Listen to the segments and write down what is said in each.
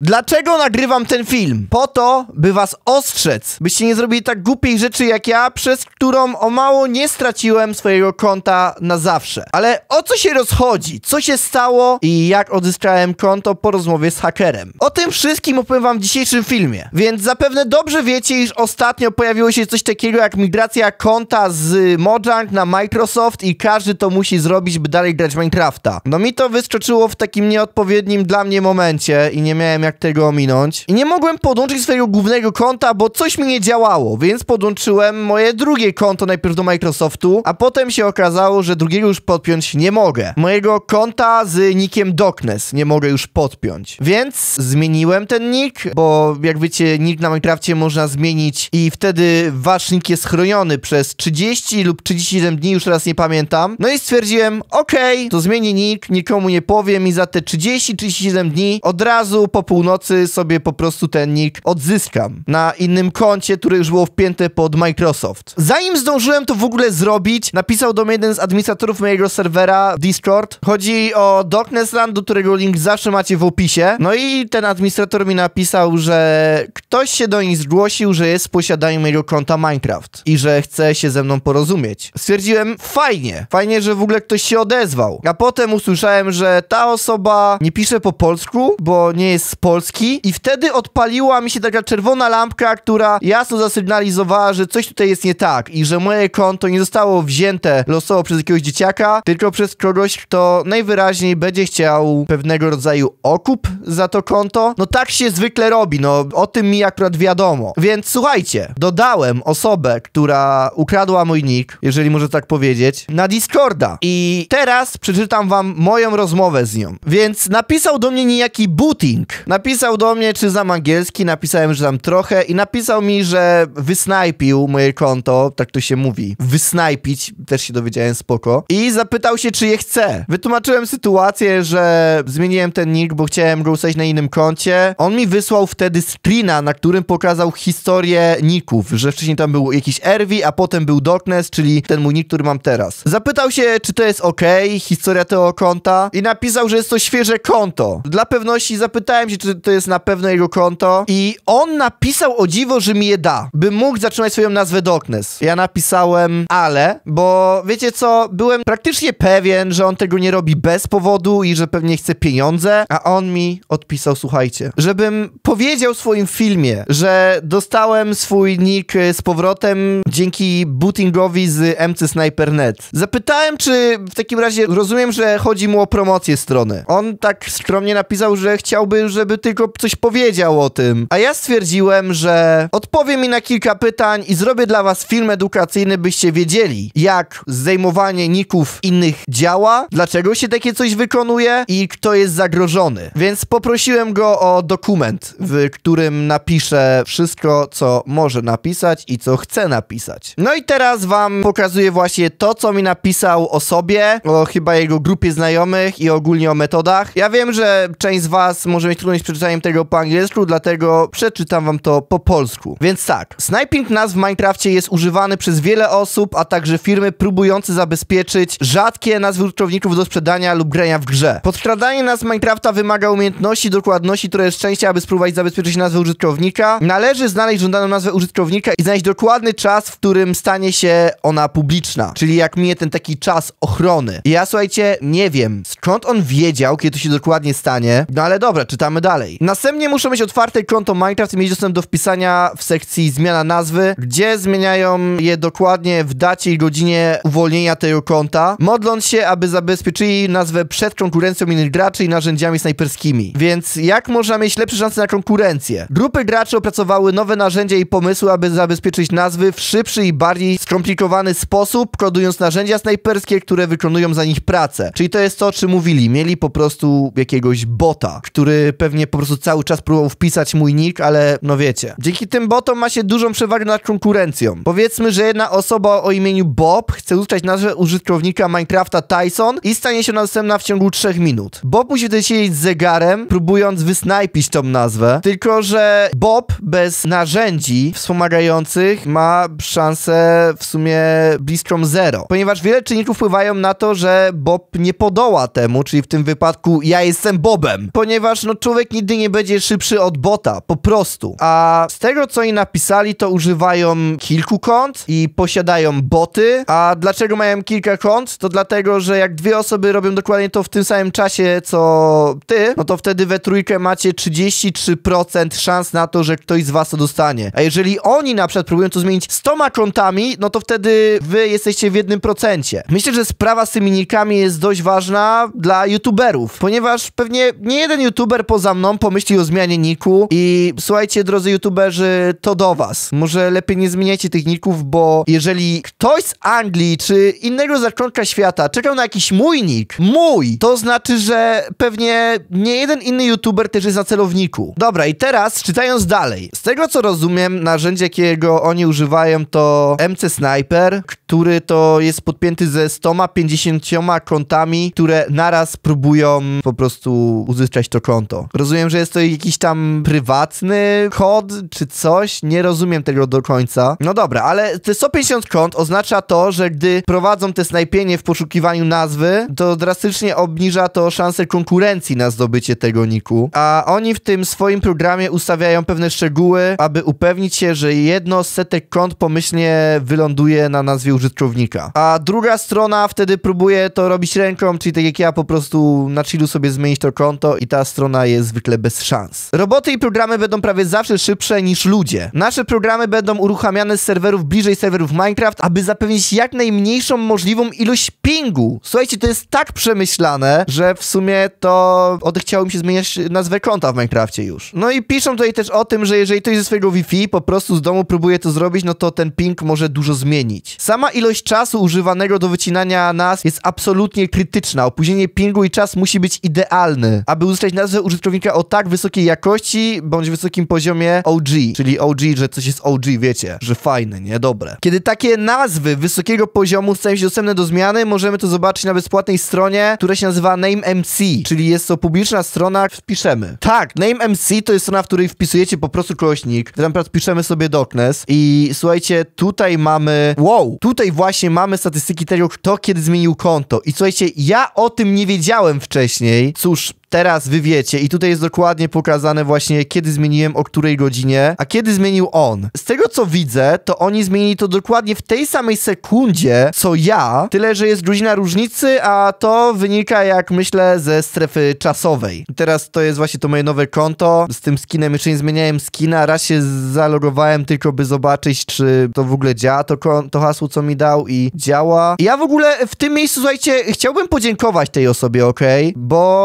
Dlaczego nagrywam ten film? Po to, by was ostrzec, byście nie zrobili tak głupiej rzeczy jak ja, przez którą o mało nie straciłem swojego konta na zawsze. Ale o co się rozchodzi? Co się stało i jak odzyskałem konto po rozmowie z hakerem? O tym wszystkim opowiem wam w dzisiejszym filmie. Więc zapewne dobrze wiecie, iż ostatnio pojawiło się coś takiego jak migracja konta z Mojang na Microsoft i każdy to musi zrobić, by dalej grać Minecrafta. No mi to wyskoczyło w takim nieodpowiednim dla mnie momencie i nie miałem jak tego ominąć. I nie mogłem podłączyć swojego głównego konta, bo coś mi nie działało, więc podłączyłem moje drugie konto najpierw do Microsoftu, a potem się okazało, że drugiego już podpiąć nie mogę. Mojego konta z nickiem Docnes nie mogę już podpiąć. Więc zmieniłem ten nick, bo jak wiecie, nick na Minecrafcie można zmienić i wtedy wasz nick jest chroniony przez 30 lub 37 dni, już teraz nie pamiętam. No i stwierdziłem, okej, okay, to zmienię nick, nikomu nie powiem i za te 30-37 dni od razu po pół północy sobie po prostu ten nick odzyskam na innym koncie, które już było wpięte pod Microsoft. Zanim zdążyłem to w ogóle zrobić, napisał do mnie jeden z administratorów mojego serwera Discord. Chodzi o Darkness do którego link zawsze macie w opisie. No i ten administrator mi napisał, że ktoś się do nich zgłosił, że jest w posiadaniu mojego konta Minecraft i że chce się ze mną porozumieć. Stwierdziłem, fajnie, fajnie, że w ogóle ktoś się odezwał. A potem usłyszałem, że ta osoba nie pisze po polsku, bo nie jest z Polski i wtedy odpaliła mi się taka czerwona lampka, która jasno zasygnalizowała, że coś tutaj jest nie tak i że moje konto nie zostało wzięte losowo przez jakiegoś dzieciaka, tylko przez kogoś, kto najwyraźniej będzie chciał pewnego rodzaju okup za to konto. No tak się zwykle robi, no o tym mi akurat wiadomo. Więc słuchajcie, dodałem osobę, która ukradła mój nick, jeżeli może tak powiedzieć, na Discorda i teraz przeczytam wam moją rozmowę z nią. Więc napisał do mnie niejaki Booting. Na Napisał do mnie, czy znam angielski, napisałem, że znam trochę i napisał mi, że wysnajpił moje konto, tak to się mówi. Wysnajpić, też się dowiedziałem spoko. I zapytał się, czy je chce. Wytłumaczyłem sytuację, że zmieniłem ten nick, bo chciałem go ustać na innym koncie. On mi wysłał wtedy screena, na którym pokazał historię nicków, że wcześniej tam był jakiś ervi a potem był Darkness, czyli ten mój nick, który mam teraz. Zapytał się, czy to jest ok, historia tego konta i napisał, że jest to świeże konto. Dla pewności zapytałem się, czy to jest na pewno jego konto i on napisał o dziwo, że mi je da, by mógł zatrzymać swoją nazwę Doknes. Ja napisałem ale, bo wiecie co, byłem praktycznie pewien, że on tego nie robi bez powodu i że pewnie chce pieniądze, a on mi odpisał, słuchajcie, żebym powiedział w swoim filmie, że dostałem swój nick e, z powrotem dzięki bootingowi z MC Sniper.net. Zapytałem, czy w takim razie rozumiem, że chodzi mu o promocję strony. On tak skromnie napisał, że chciałby, żeby żeby tylko coś powiedział o tym. A ja stwierdziłem, że odpowie mi na kilka pytań i zrobię dla was film edukacyjny, byście wiedzieli, jak zdejmowanie ników innych działa, dlaczego się takie coś wykonuje i kto jest zagrożony. Więc poprosiłem go o dokument, w którym napiszę wszystko, co może napisać i co chce napisać. No i teraz wam pokazuję właśnie to, co mi napisał o sobie, o chyba jego grupie znajomych i ogólnie o metodach. Ja wiem, że część z was może mieć trudność przeczytaniem tego po angielsku, dlatego przeczytam wam to po polsku. Więc tak, sniping nas w Minecrafcie jest używany przez wiele osób, a także firmy próbujące zabezpieczyć rzadkie nazwy użytkowników do sprzedania lub grania w grze. Podkradanie nas Minecrafta wymaga umiejętności, dokładności, które jest szczęście, aby spróbować zabezpieczyć nazwę użytkownika. Należy znaleźć żądaną nazwę użytkownika i znaleźć dokładny czas, w którym stanie się ona publiczna. Czyli jak minie ten taki czas ochrony. I ja słuchajcie, nie wiem, z Skąd on wiedział, kiedy to się dokładnie stanie? No ale dobra, czytamy dalej. Następnie muszą mieć otwarte konto Minecraft i mieć dostęp do wpisania w sekcji zmiana nazwy, gdzie zmieniają je dokładnie w dacie i godzinie uwolnienia tego konta, modląc się, aby zabezpieczyli nazwę przed konkurencją innych graczy i narzędziami snajperskimi. Więc jak można mieć lepsze szanse na konkurencję? Grupy graczy opracowały nowe narzędzia i pomysły, aby zabezpieczyć nazwy w szybszy i bardziej skomplikowany sposób, kodując narzędzia snajperskie, które wykonują za nich pracę. Czyli to jest to, o czym mówili. Mieli po prostu jakiegoś bota, który pewnie po prostu cały czas próbował wpisać mój nick, ale no wiecie. Dzięki tym botom ma się dużą przewagę nad konkurencją. Powiedzmy, że jedna osoba o imieniu Bob chce uzyskać nazwę użytkownika Minecrafta Tyson i stanie się następna w ciągu 3 minut. Bob musi wtedy siedzieć z zegarem, próbując wysnajpić tą nazwę, tylko że Bob bez narzędzi wspomagających ma szansę w sumie bliską zero, ponieważ wiele czynników wpływają na to, że Bob nie podoła temu temu, czyli w tym wypadku ja jestem Bobem, ponieważ no człowiek nigdy nie będzie szybszy od bota, po prostu. A z tego, co oni napisali, to używają kilku kont i posiadają boty, a dlaczego mają kilka kont? To dlatego, że jak dwie osoby robią dokładnie to w tym samym czasie, co ty, no to wtedy we trójkę macie 33% szans na to, że ktoś z was to dostanie. A jeżeli oni na przykład próbują to zmienić 100 kontami, no to wtedy wy jesteście w jednym procencie. Myślę, że sprawa z tymi nikami jest dość ważna, dla youtuberów, ponieważ pewnie nie jeden youtuber poza mną pomyśli o zmianie niku i słuchajcie, drodzy youtuberzy, to do was. Może lepiej nie zmieniajcie tych ników, bo jeżeli ktoś z Anglii czy innego zakątka świata czekał na jakiś mój nick, mój, to znaczy, że pewnie nie jeden inny youtuber też jest na celowniku. Dobra, i teraz czytając dalej. Z tego co rozumiem, narzędzie, jakiego oni używają to MC Sniper, który to jest podpięty ze 150 kontami, które naraz próbują po prostu uzyskać to konto. Rozumiem, że jest to jakiś tam prywatny kod czy coś, nie rozumiem tego do końca. No dobra, ale te 150 kont oznacza to, że gdy prowadzą te snajpienie w poszukiwaniu nazwy, to drastycznie obniża to szanse konkurencji na zdobycie tego niku, a oni w tym swoim programie ustawiają pewne szczegóły, aby upewnić się, że jedno z setek kont pomyślnie wyląduje na nazwie użytkownika. A druga strona wtedy próbuje to robić ręką, czyli tak jak ja po prostu na chillu sobie zmienić to konto i ta strona jest zwykle bez szans. Roboty i programy będą prawie zawsze szybsze niż ludzie. Nasze programy będą uruchamiane z serwerów bliżej serwerów Minecraft, aby zapewnić jak najmniejszą możliwą ilość pingu. Słuchajcie, to jest tak przemyślane, że w sumie to odechciało mi się zmieniać nazwę konta w Minecrafcie już. No i piszą tutaj też o tym, że jeżeli ktoś ze swojego Wi-Fi po prostu z domu próbuje to zrobić, no to ten ping może dużo zmienić. Sama Sama ilość czasu używanego do wycinania nas jest absolutnie krytyczna. Opóźnienie pingu i czas musi być idealny, aby uzyskać nazwę użytkownika o tak wysokiej jakości bądź wysokim poziomie OG, czyli OG, że coś jest OG, wiecie, że fajne, nie? Dobre. Kiedy takie nazwy wysokiego poziomu stają się dostępne do zmiany, możemy to zobaczyć na bezpłatnej stronie, która się nazywa NameMC, czyli jest to publiczna strona, wpiszemy. Tak, NameMC to jest strona, w której wpisujecie po prostu kogoś nick, tam piszemy sobie Doknes i słuchajcie, tutaj mamy, wow, tutaj właśnie mamy statystyki tego, kto kiedy zmienił konto. I słuchajcie, ja o tym nie wiedziałem wcześniej. Cóż, teraz wy wiecie i tutaj jest dokładnie pokazane właśnie kiedy zmieniłem, o której godzinie, a kiedy zmienił on. Z tego co widzę, to oni zmienili to dokładnie w tej samej sekundzie, co ja, tyle, że jest godzina różnicy, a to wynika jak myślę ze strefy czasowej. I teraz to jest właśnie to moje nowe konto, z tym skinem jeszcze nie zmieniałem skina, raz się zalogowałem tylko by zobaczyć, czy to w ogóle działa to, to hasło, co mi dał i działa. I ja w ogóle w tym miejscu, słuchajcie, chciałbym podziękować tej osobie, ok? Bo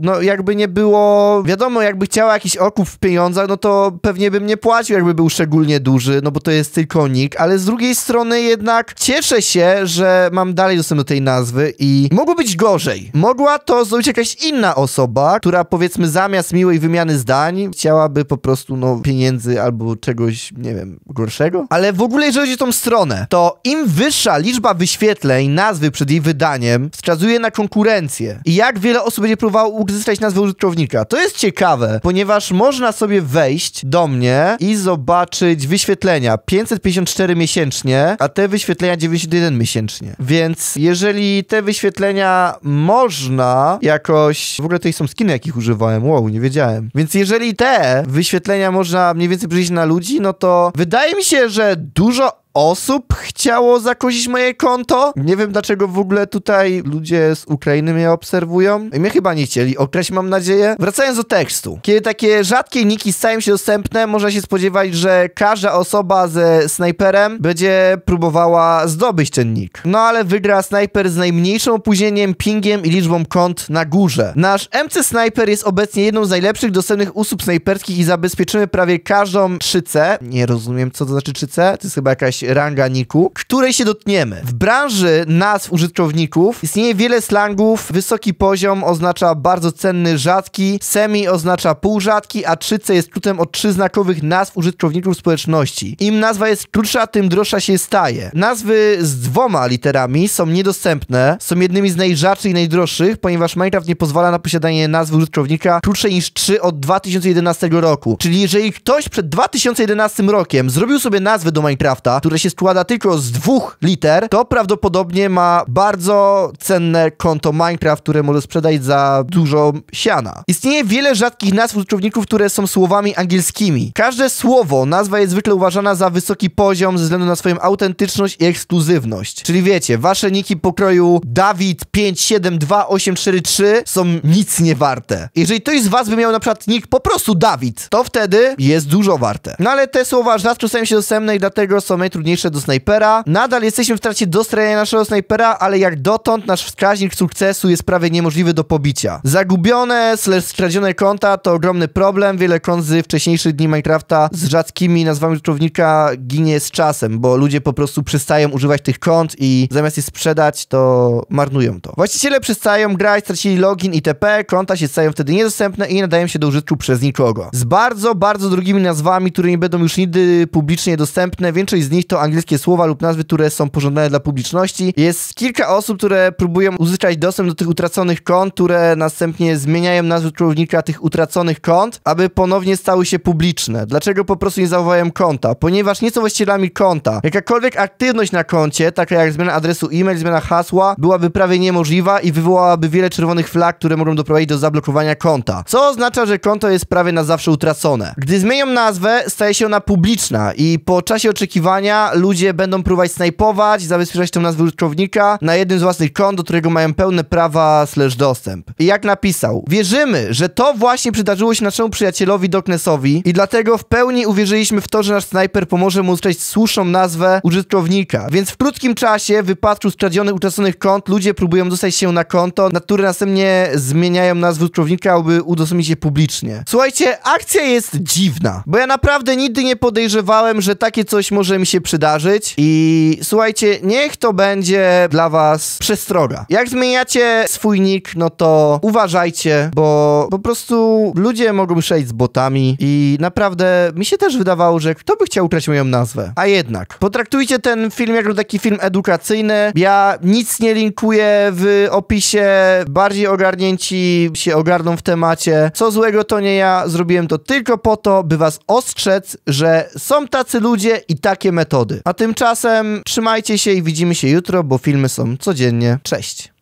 no no jakby nie było, wiadomo, jakby chciała jakiś okup w pieniądzach, no to pewnie bym nie płacił, jakby był szczególnie duży, no bo to jest tylko nick, ale z drugiej strony jednak cieszę się, że mam dalej dostęp do tej nazwy i mogło być gorzej. Mogła to zrobić jakaś inna osoba, która powiedzmy zamiast miłej wymiany zdań chciałaby po prostu no pieniędzy albo czegoś, nie wiem, gorszego. Ale w ogóle jeżeli chodzi o tą stronę, to im wyższa liczba wyświetleń nazwy przed jej wydaniem wskazuje na konkurencję i jak wiele osób będzie próbowało uzyskać uzyskać nazwę użytkownika. To jest ciekawe, ponieważ można sobie wejść do mnie i zobaczyć wyświetlenia 554 miesięcznie, a te wyświetlenia 91 miesięcznie. Więc jeżeli te wyświetlenia można jakoś... W ogóle tutaj są skiny, jakich używałem. Wow, nie wiedziałem. Więc jeżeli te wyświetlenia można mniej więcej przyjść na ludzi, no to wydaje mi się, że dużo osób chciało zakusić moje konto. Nie wiem, dlaczego w ogóle tutaj ludzie z Ukrainy mnie obserwują. I mnie chyba nie chcieli określić, mam nadzieję. Wracając do tekstu. Kiedy takie rzadkie niki stają się dostępne, można się spodziewać, że każda osoba ze snajperem będzie próbowała zdobyć ten nick. No ale wygra snajper z najmniejszą opóźnieniem, pingiem i liczbą kont na górze. Nasz MC Sniper jest obecnie jedną z najlepszych dostępnych usług snajperskich i zabezpieczymy prawie każdą 3C. Nie rozumiem, co to znaczy 3C. To jest chyba jakaś ranga niku, której się dotkniemy. W branży nazw użytkowników istnieje wiele slangów. Wysoki poziom oznacza bardzo cenny rzadki, semi oznacza półrzadki, a trzyce jest skrótem od trzyznakowych nazw użytkowników społeczności. Im nazwa jest krótsza, tym droższa się staje. Nazwy z dwoma literami są niedostępne, są jednymi z najrzadszych i najdroższych, ponieważ Minecraft nie pozwala na posiadanie nazwy użytkownika krótszej niż trzy od 2011 roku. Czyli jeżeli ktoś przed 2011 rokiem zrobił sobie nazwę do Minecrafta, które się składa tylko z dwóch liter, to prawdopodobnie ma bardzo cenne konto Minecraft, które może sprzedać za dużo siana. Istnieje wiele rzadkich nazw użytkowników, które są słowami angielskimi. Każde słowo, nazwa jest zwykle uważana za wysoki poziom ze względu na swoją autentyczność i ekskluzywność. Czyli wiecie, wasze niki pokroju Dawid 572843 są nic nie warte. Jeżeli ktoś z was by miał na przykład nick po prostu Dawid, to wtedy jest dużo warte. No ale te słowa rzadko stają się dostępne i dlatego są najtrudniejsze trudniejsze do snajpera. Nadal jesteśmy w trakcie dostrajania naszego snajpera, ale jak dotąd nasz wskaźnik sukcesu jest prawie niemożliwy do pobicia. Zagubione slash skradzione konta to ogromny problem. Wiele kont z wcześniejszych dni Minecrafta z rzadkimi nazwami użytkownika ginie z czasem, bo ludzie po prostu przestają używać tych kont i zamiast je sprzedać, to marnują to. Właściciele przestają grać, stracili login itp., konta się stają wtedy niedostępne i nie nadają się do użytku przez nikogo. Z bardzo, bardzo drogimi nazwami, które nie będą już nigdy publicznie dostępne, większość z nich to angielskie słowa lub nazwy, które są pożądane dla publiczności. Jest kilka osób, które próbują uzyskać dostęp do tych utraconych kont, które następnie zmieniają nazwy użytkownika tych utraconych kont, aby ponownie stały się publiczne. Dlaczego po prostu nie zachowają konta? Ponieważ nie są właścicielami konta. Jakakolwiek aktywność na koncie, taka jak zmiana adresu e-mail, zmiana hasła, byłaby prawie niemożliwa i wywołałaby wiele czerwonych flag, które mogą doprowadzić do zablokowania konta. Co oznacza, że konto jest prawie na zawsze utracone. Gdy zmienią nazwę, staje się ona publiczna i po czasie oczekiwania ludzie będą próbować snajpować, zabezpieczać tą nazwę użytkownika na jednym z własnych kont, do którego mają pełne prawa slash dostęp. I jak napisał, wierzymy, że to właśnie przydarzyło się naszemu przyjacielowi Doknesowi i dlatego w pełni uwierzyliśmy w to, że nasz snajper pomoże mu uzyskać słuszną nazwę użytkownika. Więc w krótkim czasie w wypadku skradzionych utraconych kont ludzie próbują dostać się na konto, na które następnie zmieniają nazwę użytkownika, aby udostępnić je publicznie. Słuchajcie, akcja jest dziwna, bo ja naprawdę nigdy nie podejrzewałem, że takie coś może mi się przydarzyć i słuchajcie, niech to będzie dla was przestroga. Jak zmieniacie swój nick, no to uważajcie, bo po prostu ludzie mogą szeć z botami i naprawdę mi się też wydawało, że kto by chciał ukraść moją nazwę? A jednak, potraktujcie ten film jako taki film edukacyjny. Ja nic nie linkuję w opisie, bardziej ogarnięci się ogarną w temacie. Co złego to nie ja, zrobiłem to tylko po to, by was ostrzec, że są tacy ludzie i takie metody metody. A tymczasem trzymajcie się i widzimy się jutro, bo filmy są codziennie. Cześć!